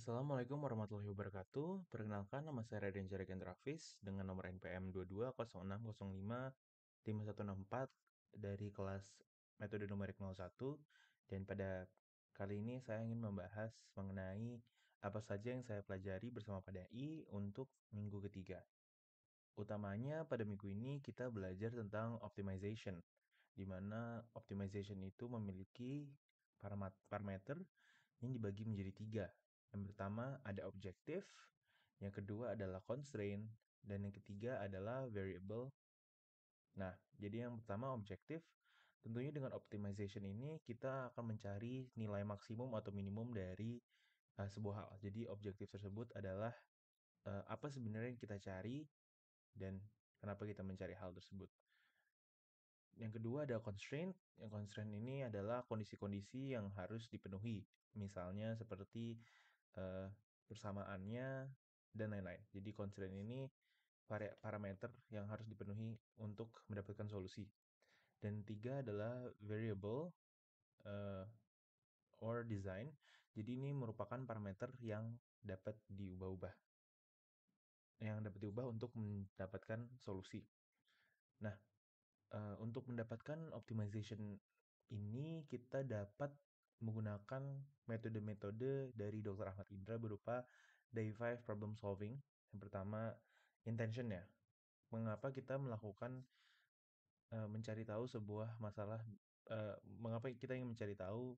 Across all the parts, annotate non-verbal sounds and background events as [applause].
Assalamualaikum warahmatullahi wabarakatuh. Perkenalkan, nama saya Raden Jaragan Rafis dengan nomor NPM tim 164 dari kelas metode numerik 01. Dan pada kali ini saya ingin membahas mengenai apa saja yang saya pelajari bersama pada I untuk minggu ketiga. Utamanya pada minggu ini kita belajar tentang optimization, di mana optimization itu memiliki parameter yang dibagi menjadi tiga, yang pertama ada objektif, yang kedua adalah constraint, dan yang ketiga adalah variable. Nah, jadi yang pertama objektif, tentunya dengan optimization ini kita akan mencari nilai maksimum atau minimum dari uh, sebuah hal. Jadi objektif tersebut adalah uh, apa sebenarnya yang kita cari dan kenapa kita mencari hal tersebut. Yang kedua ada constraint. Yang constraint ini adalah kondisi-kondisi yang harus dipenuhi. Misalnya seperti uh, eh, bersamaannya dan lain-lain. Jadi constraint ini parameter yang harus dipenuhi untuk mendapatkan solusi. Dan tiga adalah variable uh, or design. Jadi ini merupakan parameter yang dapat diubah-ubah. Yang dapat diubah untuk mendapatkan solusi. Nah, uh, untuk mendapatkan optimization ini kita dapat menggunakan metode-metode dari Dr. Ahmad Indra berupa Day 5 Problem Solving. Yang pertama, intention ya. Mengapa kita melakukan uh, mencari tahu sebuah masalah, uh, mengapa kita ingin mencari tahu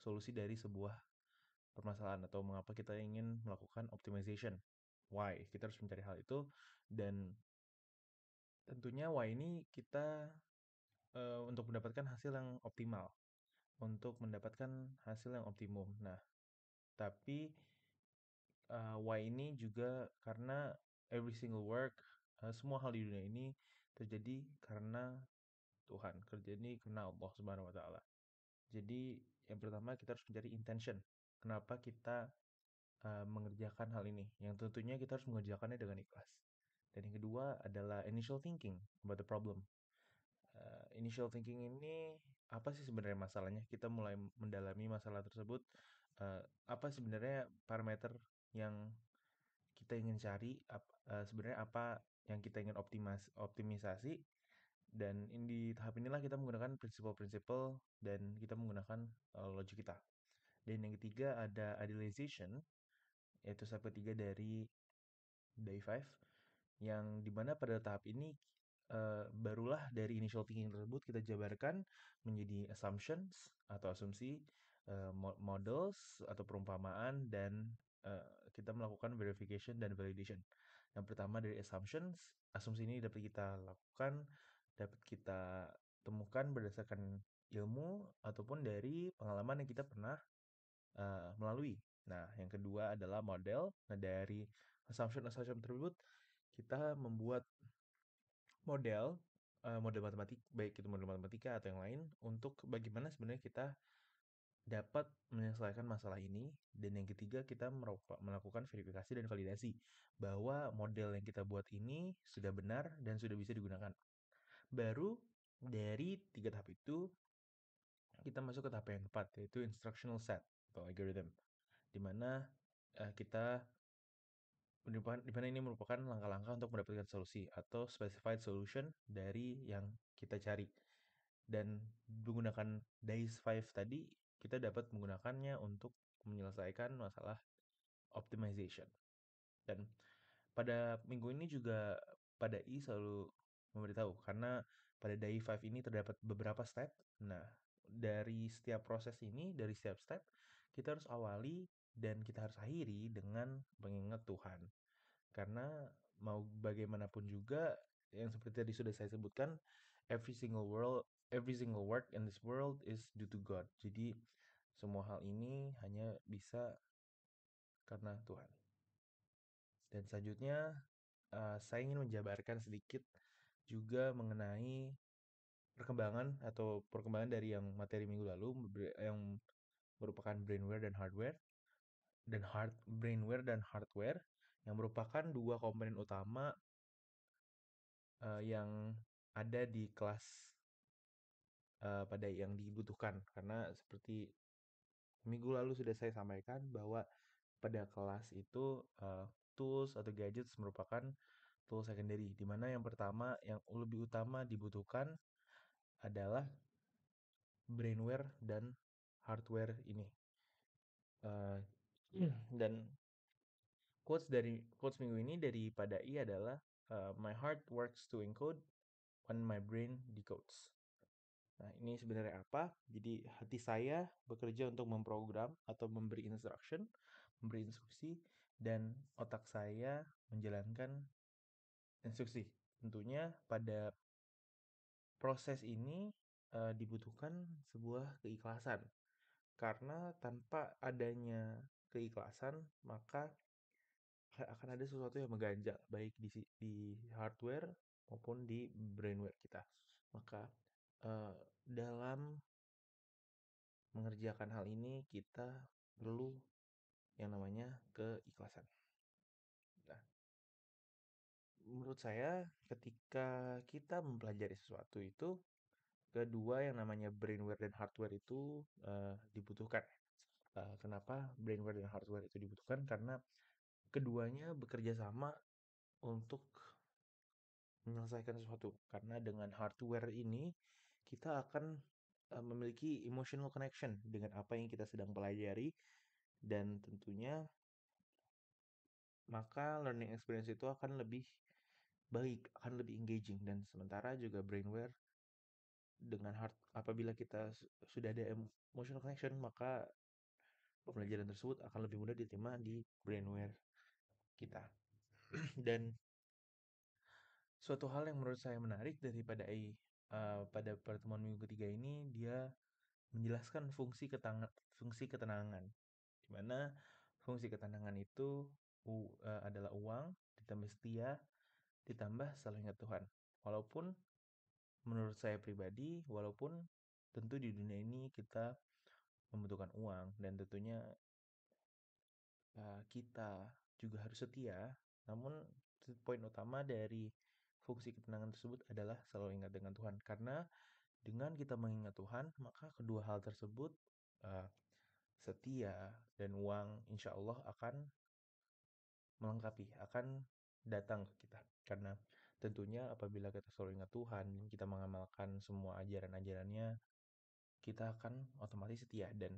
solusi dari sebuah permasalahan atau mengapa kita ingin melakukan optimization. Why? Kita harus mencari hal itu dan tentunya why ini kita eh, untuk mendapatkan hasil yang optimal untuk mendapatkan hasil yang optimum. Nah, tapi uh, why ini juga karena every single work, uh, semua hal di dunia ini terjadi karena Tuhan, kerja ini karena Allah Subhanahu wa taala. Jadi, yang pertama kita harus mencari intention. Kenapa kita uh, mengerjakan hal ini? Yang tentunya kita harus mengerjakannya dengan ikhlas. Dan yang kedua adalah initial thinking about the problem. Uh, initial thinking ini apa sih sebenarnya masalahnya? Kita mulai mendalami masalah tersebut, uh, apa sebenarnya parameter yang kita ingin cari, ap sebenarnya apa yang kita ingin optimas optimisasi, dan di tahap inilah kita menggunakan prinsip-prinsip dan kita menggunakan, uh, logik kita. Dan yang ketiga ada idealization, yaitu satu ketiga dari Day five yang dimana pada tahap ini Eh, barulah dari initial thinking tersebut kita jabarkan menjadi assumptions atau asumsi, uh, models atau perumpamaan dan, uh, kita melakukan verification dan validation. Yang pertama dari assumptions, asumsi ini dapat kita lakukan, dapat kita temukan berdasarkan ilmu ataupun dari pengalaman yang kita pernah, uh, melalui. Nah, yang kedua adalah model. Nah, dari assumption-assumption tersebut kita membuat model, uh, model matematik baik itu model matematika atau yang lain, untuk bagaimana sebenarnya kita dapat menyelesaikan masalah ini, dan yang ketiga kita melakukan verifikasi dan validasi bahwa model yang kita buat ini sudah benar dan sudah bisa digunakan. Baru dari tiga tahap itu, kita masuk ke tahap yang keempat, yaitu instructional set atau algorithm, di mana, eh, kita di mana ini merupakan langkah-langkah untuk mendapatkan solusi atau specified solution dari yang kita cari. Dan menggunakan days 5 tadi, kita dapat menggunakannya untuk menyelesaikan masalah optimization. Dan pada minggu ini juga pada I selalu memberitahu karena pada day 5 ini terdapat beberapa step. Nah, dari setiap proses ini, dari setiap step, kita harus awali dan kita harus akhiri dengan mengingat Tuhan. Karena mau bagaimanapun juga yang seperti tadi sudah saya sebutkan, every single world, every single work in this world is due to God. Jadi semua hal ini hanya bisa karena Tuhan. Dan selanjutnya uh, saya ingin menjabarkan sedikit juga mengenai perkembangan atau perkembangan dari yang materi minggu lalu yang merupakan brainware dan hardware dan hard brainware dan hardware yang merupakan dua komponen utama uh, yang ada di kelas uh, pada yang dibutuhkan karena seperti minggu lalu sudah saya sampaikan bahwa pada kelas itu uh, tools atau gadgets merupakan tools secondary di mana yang pertama yang lebih utama dibutuhkan adalah brainware dan hardware ini uh, Iya. Dan quotes dari quotes minggu ini dari pada I adalah uh, my heart works to encode when my brain decodes. Nah, ini sebenarnya apa? Jadi hati saya bekerja untuk memprogram atau memberi instruction, memberi instruksi dan otak saya menjalankan instruksi. Tentunya pada proses ini uh, dibutuhkan sebuah keikhlasan. Karena tanpa adanya keikhlasan, maka akan ada sesuatu yang mengganjal baik di di hardware maupun di brainware kita. Maka uh, dalam mengerjakan hal ini kita perlu yang namanya keikhlasan. Nah, menurut saya ketika kita mempelajari sesuatu itu kedua yang namanya brainware dan hardware itu uh, dibutuhkan uh, kenapa brainware dan hardware itu dibutuhkan? Karena keduanya bekerja sama untuk menyelesaikan sesuatu. Karena dengan hardware ini kita akan, uh, memiliki emotional connection dengan apa yang kita sedang pelajari dan tentunya maka learning experience itu akan lebih baik, akan lebih engaging dan sementara juga brainware dengan hard apabila kita sudah ada emotional connection maka pembelajaran tersebut akan lebih mudah diterima di brainware kita. [clears throat] Dan suatu hal yang menurut saya menarik daripada AI uh, eh, pada pertemuan minggu ketiga ini dia menjelaskan fungsi ketangan fungsi ketenangan di mana fungsi ketenangan itu uh, adalah uang ditambah setia ditambah saling ingat Tuhan walaupun menurut saya pribadi walaupun tentu di dunia ini kita membutuhkan uang dan tentunya uh, kita juga harus setia. Namun poin utama dari fungsi ketenangan tersebut adalah selalu ingat dengan Tuhan karena dengan kita mengingat Tuhan maka kedua hal tersebut uh, setia dan uang insya Allah akan melengkapi akan datang ke kita karena tentunya apabila kita selalu ingat Tuhan kita mengamalkan semua ajaran-ajarannya kita akan otomatis setia dan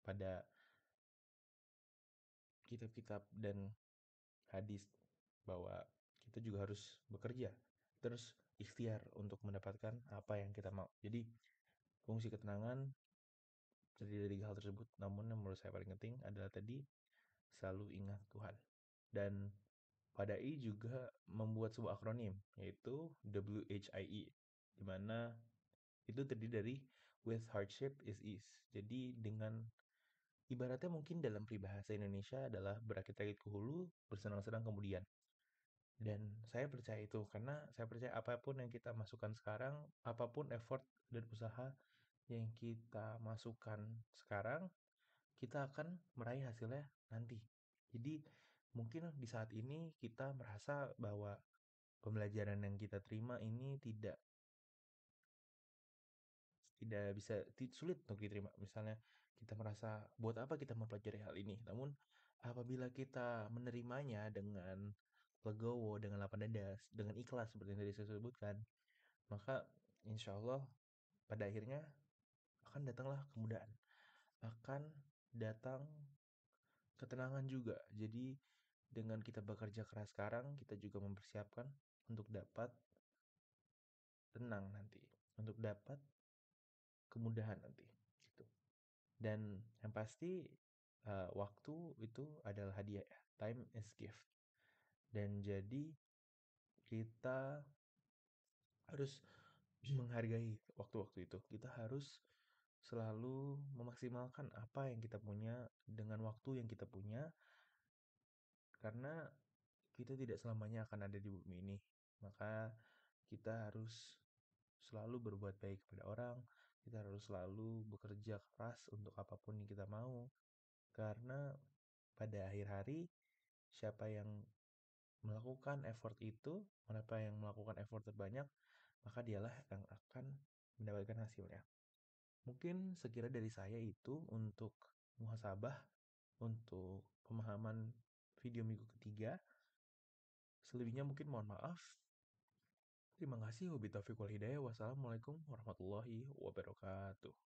pada kitab-kitab dan hadis bahwa kita juga harus bekerja terus ikhtiar untuk mendapatkan apa yang kita mau jadi fungsi ketenangan terdiri dari hal tersebut namun yang menurut saya paling penting adalah tadi selalu ingat Tuhan dan pada I juga membuat sebuah akronim yaitu WHIE di mana itu terdiri dari with hardship is ease. Jadi dengan ibaratnya mungkin dalam peribahasa Indonesia adalah berakit-rakit ke hulu, bersenang-senang kemudian. Dan saya percaya itu karena saya percaya apapun yang kita masukkan sekarang, apapun effort dan usaha yang kita masukkan sekarang, kita akan meraih hasilnya nanti. Jadi mungkin di saat ini kita merasa bahwa pembelajaran yang kita terima ini tidak tidak bisa sulit untuk diterima. Misalnya kita merasa buat apa kita mempelajari hal ini. Namun apabila kita menerimanya dengan legowo, dengan lapang dada, dengan ikhlas seperti yang tadi saya sebutkan, maka insya Allah pada akhirnya akan datanglah kemudahan, akan datang ketenangan juga. Jadi dengan kita bekerja keras sekarang, kita juga mempersiapkan untuk dapat tenang nanti, untuk dapat kemudahan nanti gitu. Dan yang pasti uh, waktu itu adalah hadiah ya. Time is gift. Dan jadi kita harus menghargai waktu-waktu itu. Kita harus selalu memaksimalkan apa yang kita punya dengan waktu yang kita punya karena kita tidak selamanya akan ada di bumi ini. Maka kita harus selalu berbuat baik kepada orang, kita harus selalu bekerja keras untuk apapun yang kita mau. Karena pada akhir hari, siapa yang melakukan effort itu, siapa yang melakukan effort terbanyak, maka dialah yang akan mendapatkan hasilnya. Mungkin sekira dari saya itu untuk muhasabah, untuk pemahaman video minggu ketiga. Selebihnya mungkin mohon maaf Terima kasih. Wabillahi taufiq wal hidayah. Wassalamualaikum warahmatullahi wabarakatuh.